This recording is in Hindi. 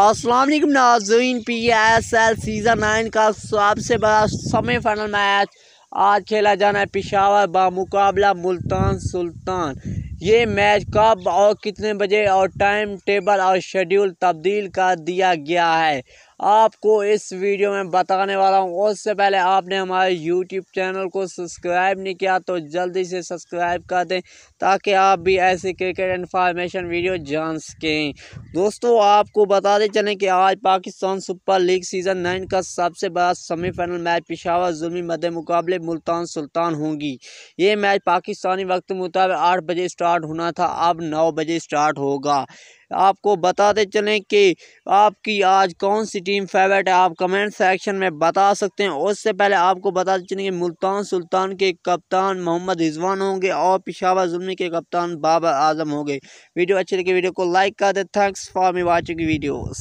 असलम नाजीन P S L season nine का सबसे बड़ा सेमीफाइनल मैच आज खेला जाना है पिशावर बामुकाबला मुल्तान सुल्तान ये मैच कब और कितने बजे और टाइम टेबल और शेड्यूल तब्दील कर दिया गया है आपको इस वीडियो में बताने वाला हूँ उससे पहले आपने हमारे यूट्यूब चैनल को सब्सक्राइब नहीं किया तो जल्दी से सब्सक्राइब कर दें ताकि आप भी ऐसे क्रिकेट इन्फॉर्मेशन वीडियो जान सकें दोस्तों आपको बताते चलें कि आज Pakistan super league season nine का सबसे बड़ा सेमीफाइनल मैच पिशावर जुलमी मद मुकाबले मुल्तान सुल्तान होंगी ये मैच पाकिस्तानी वक्त मुताबिक आठ बजे स्टार्ट होना था अब नौ बजे स्टार्ट होगा आपको बताते चलें कि आपकी आज कौन सी टीम फेवरेट है आप कमेंट सेक्शन में बता सकते हैं उससे पहले आपको बताते चलें कि मुल्तान सुल्तान के कप्तान मोहम्मद रिजवान होंगे और पिशावर जुम्मी के कप्तान बाबर आजम होंगे वीडियो अच्छी लगी वीडियो को लाइक कर दे thanks for me watching videos